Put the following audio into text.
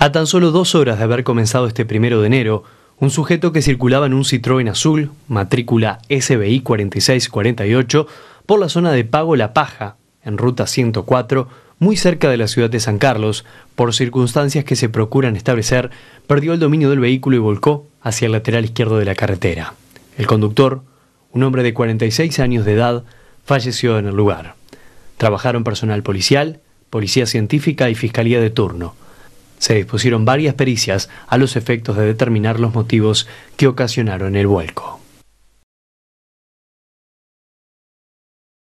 A tan solo dos horas de haber comenzado este primero de enero, un sujeto que circulaba en un Citroën azul, matrícula SBI 4648, por la zona de Pago La Paja, en ruta 104, muy cerca de la ciudad de San Carlos, por circunstancias que se procuran establecer, perdió el dominio del vehículo y volcó hacia el lateral izquierdo de la carretera. El conductor, un hombre de 46 años de edad, falleció en el lugar. Trabajaron personal policial, policía científica y fiscalía de turno se dispusieron varias pericias a los efectos de determinar los motivos que ocasionaron el vuelco.